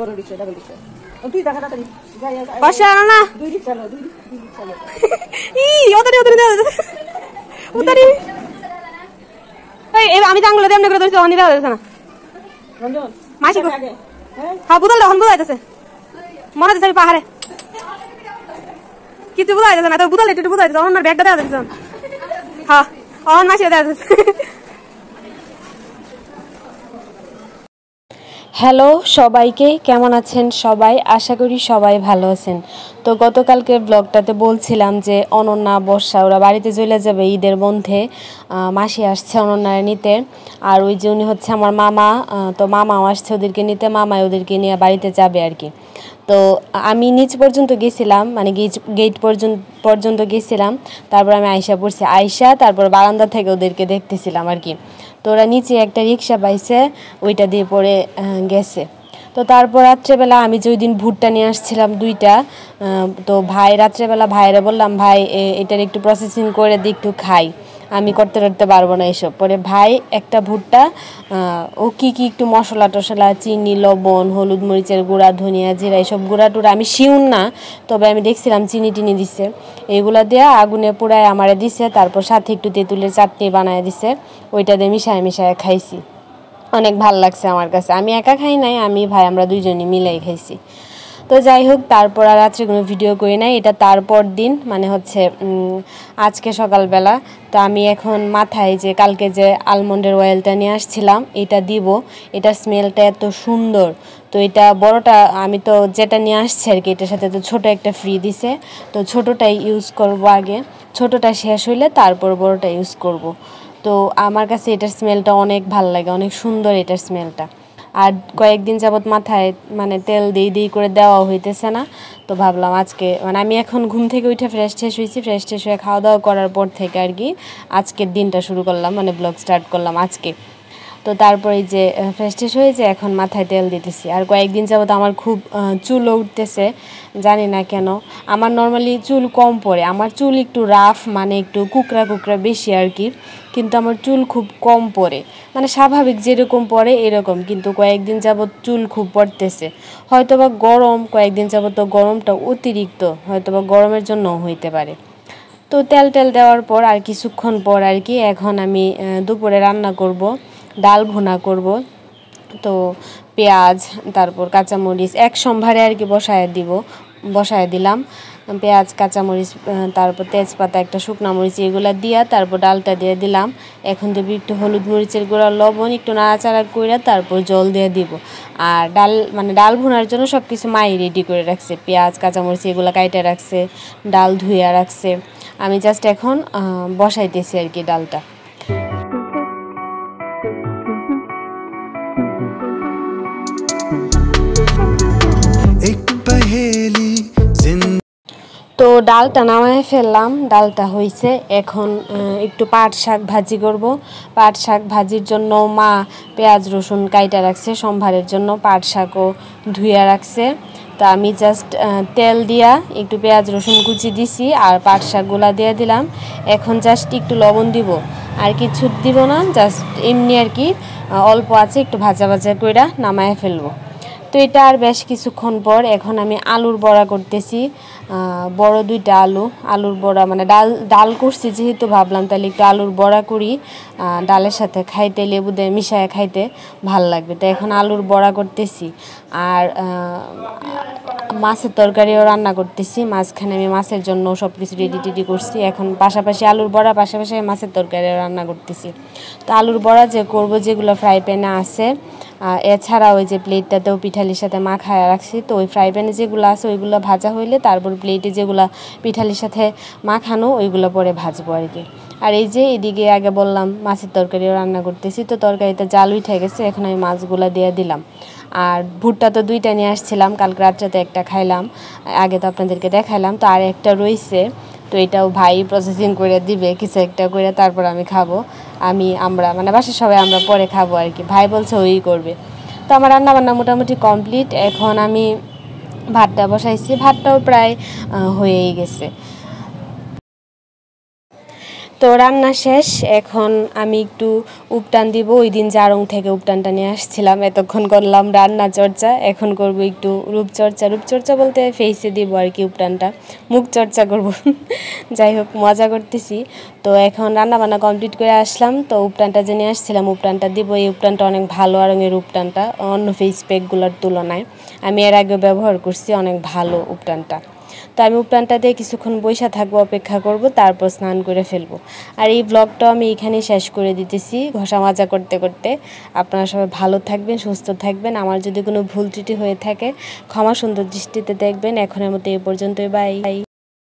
বড় রিক্সা ডাবল না আমি জাঙ্গলে দেমনে করে ধরছি অনি দাও না রঞ্জন মাসি গো হ্যাঁ? হ্যাঁ বুদল হন বুদাইতেছে মনে হচ্ছে পাহাড়ে কিছু বুদাইতেছে না তো বুদল একটু বুদাইতেছে অন্য ব্যাগটা দেওয়া দিচ্ছে হ্যাঁ অন মাসি দেওয়া হ্যালো সবাইকে কেমন আছেন সবাই আশা করি সবাই ভালো আছেন তো গতকালকে ব্লগটাতে বলছিলাম যে অনন্যা বর্ষা ওরা বাড়িতে চলে যাবে ঈদের বন্ধে মাসি আসছে অনন্যার নিতে আর ওই যে উনি হচ্ছে আমার মামা তো মামাও আসছে ওদেরকে নিতে মামাই ওদেরকে নিয়ে বাড়িতে যাবে আর কি তো আমি নিচ পর্যন্ত গেছিলাম মানে গেট পর্যন্ত পর্যন্ত গেছিলাম তারপর আমি আয়সা পড়ছি আয়সা তারপর বারান্দা থেকে ওদেরকে দেখতেছিলাম আর কি তো ওরা নিচে একটা রিক্সা পাইছে ওইটা দিয়ে পরে গেছে তো তারপর রাত্রেবেলা আমি যে ওই দিন ভুট্টা নিয়ে আসছিলাম দুইটা তো ভাই রাত্রেবেলা ভাইরা বললাম ভাই এটার একটু প্রসেসিং করে দিয়ে একটু খাই আমি করতে করতে পারবো না এসব পরে ভাই একটা ভুট্টা ও কি কি একটু মশলা টশলা চিনি লবণ হলুদ মরিচের গুঁড়া ধনিয়া জিরা এইসব গুঁড়া টুড়া আমি শিউন না তবে আমি দেখছিলাম চিনি টিনি দিছে এইগুলা দিয়ে আগুনে পোড়ায় আমারে দিছে তারপর সাথে একটু তেঁতুলের চাটনি বানায় দিছে ওইটা দিয়ে মিশায় মিশায় খাইছি অনেক ভাল লাগছে আমার কাছে আমি একা খাই নাই আমি ভাই আমরা দুইজনই মিলাই খাইছি তো যাই হোক তারপর আর রাত্রে কোনো ভিডিও করি নাই এটা তারপর দিন মানে হচ্ছে আজকে সকালবেলা তো আমি এখন মাথায় যে কালকে যে আলমন্ডের অয়েলটা নিয়ে আসছিলাম এটা দিব এটা স্মেলটা এত সুন্দর তো এটা বড়টা আমি তো যেটা নিয়ে আসছি আর কি এটার সাথে তো ছোট একটা ফ্রি দিছে তো ছোটোটাই ইউজ করব আগে ছোটোটা শেষ হইলে তারপর বড়টা ইউজ করব তো আমার কাছে এটার স্মেলটা অনেক ভাল লাগে অনেক সুন্দর এটার স্মেলটা আর কয়েকদিন যাবৎ মাথায় মানে তেল দিই দিই করে দেওয়া হইতেছে না তো ভাবলাম আজকে মানে আমি এখন ঘুম থেকে উঠে ফ্রেশ ঠেস হয়েছি ফ্রেশ ঠেস হয়ে খাওয়া দাওয়া করার পর থেকে আর কি আজকের দিনটা শুরু করলাম মানে ব্লগ স্টার্ট করলাম আজকে তো তারপরে যে ফ্রেশ হয়ে হয়েছে এখন মাথায় তেল দিতেছি আর কয়েকদিন যাবত আমার খুব চুলও উঠতেছে জানি না কেন আমার নর্মালি চুল কম পড়ে আমার চুল একটু রাফ মানে একটু কুকরা কুকরা বেশি আর কি কিন্তু আমার চুল খুব কম পড়ে মানে স্বাভাবিক যেরকম পড়ে এরকম কিন্তু কয়েকদিন যাবৎ চুল খুব পড়তেছে হয়তোবা গরম কয়েকদিন যাবত তো গরমটা অতিরিক্ত হয়তোবা গরমের জন্য হইতে পারে তো তেল টেল দেওয়ার পর আর কিছুক্ষণ পর আর কি এখন আমি দুপুরে রান্না করব ডাল ভোনা করব তো পেঁয়াজ তারপর কাঁচামরিচ এক সম্ভারে আর কি বসায় দিব বসায় দিলাম পেঁয়াজ কাঁচামরিচ তারপর তেজপাতা একটা শুকনো মরিচ এগুলো দিয়া তারপর ডালটা দিয়ে দিলাম এখন দেবো একটু হলুদ মরিচের গুঁড়া লবণ একটু নাড়াচাড়া করে তারপর জল দিয়ে দিব আর ডাল মানে ডাল ভোনার জন্য সব কিছু মাই রেডি করে রাখছে পেঁয়াজ কাঁচামরিচ এগুলো কাইটে রাখছে ডাল ধুইয়া রাখছে আমি জাস্ট এখন বসাইতেছি আর কি ডালটা তো ডালটা নামায় ফেললাম ডালটা হয়েছে এখন একটু পাট শাক ভাজি করব পাট শাক ভাজির জন্য মা পেঁয়াজ রসুন কাইটা রাখছে সম্ভারের জন্য পাট শাকও ধুইয়া রাখছে তা আমি জাস্ট তেল দিয়া একটু পেঁয়াজ রসুন কুচি দিছি আর পাট শাকগুলা দিয়ে দিলাম এখন জাস্ট একটু লবণ দিব আর কিছু দিব না জাস্ট এমনি আর কি অল্প আছে একটু ভাজা ভাজা কইরা নামায় ফেলবো তো এটা আর বেশ কিছুক্ষণ পর এখন আমি আলুর বড়া করতেছি বড় দুইটা আলু আলুর বড়া মানে ডাল ডাল করছি যেহেতু ভাবলাম তাহলে একটু আলুর বড়া করি ডালের সাথে খাইতে লেবু দিয়ে মিশায় খাইতে ভাল লাগবে তো এখন আলুর বড়া করতেছি আর মাছের তরকারিও রান্না করতেছি মাঝখানে আমি মাছের জন্য সব কিছু রেডি টেডি করছি এখন পাশাপাশি আলুর বড়া পাশাপাশি মাছের তরকারিও রান্না করতেছি তো আলুর বড়া যে করবো যেগুলো ফ্রাই প্যানে আছে এছাড়া ওই যে প্লেটটাতেও পিঠালির সাথে মা মাখায় রাখছি তো ওই ফ্রাই প্যানে যেগুলো আছে ওইগুলো ভাজা হইলে তারপর প্লেটে যেগুলো পিঠালির সাথে মাখানো ওইগুলো পরে ভাজবো আর কি আর এই যে এদিকে আগে বললাম মাছের তরকারিও রান্না করতেছি তো তরকারিতে জাল উঠে গেছে এখন আমি মাছগুলো দিয়ে দিলাম আর ভুট্টা তো দুইটা নিয়ে আসছিলাম কালকে রাত্রাতে একটা খাইলাম আগে তো আপনাদেরকে দেখাইলাম তো আর একটা রয়েছে তো এটাও ভাই প্রসেসিং করে দিবে কিছু একটা করে তারপর আমি খাবো আমি আমরা মানে বাসার সবাই আমরা পরে খাবো আর কি ভাই বলছে ওই করবে তো আমার রান্না বান্না মোটামুটি কমপ্লিট এখন আমি ভাতটা বসাইছি ভাতটাও প্রায় হয়েই গেছে তো রান্না শেষ এখন আমি একটু উপটান দিব ওই দিন জারং থেকে উপটানটা নিয়ে আসছিলাম এতক্ষণ করলাম রান্না চর্চা এখন করব একটু রূপচর্চা রূপচর্চা বলতে ফেসে দিব আর কি উপটানটা মুখ চর্চা করব যাই হোক মজা করতেছি তো এখন রান্না বান্না কমপ্লিট করে আসলাম তো উপটানটা যে নিয়ে আসছিলাম উপটানটা দিব এই উপটানটা অনেক ভালো রঙের উপটানটা অন্য ফেস প্যাকগুলোর তুলনায় আমি এর আগে ব্যবহার করছি অনেক ভালো উপটানটা তো আমি উপ্রাণটা দিয়ে কিছুক্ষণ বৈশা থাকবো অপেক্ষা করব তারপর স্নান করে ফেলবো আর এই ব্লগটাও আমি এখানে শেষ করে দিতেছি ঘষা মাজা করতে করতে আপনারা সবাই ভালো থাকবেন সুস্থ থাকবেন আমার যদি কোনো ভুল ত্রুটি হয়ে থাকে ক্ষমা সুন্দর দৃষ্টিতে দেখবেন এখনের মতো এ পর্যন্তই বাই বাই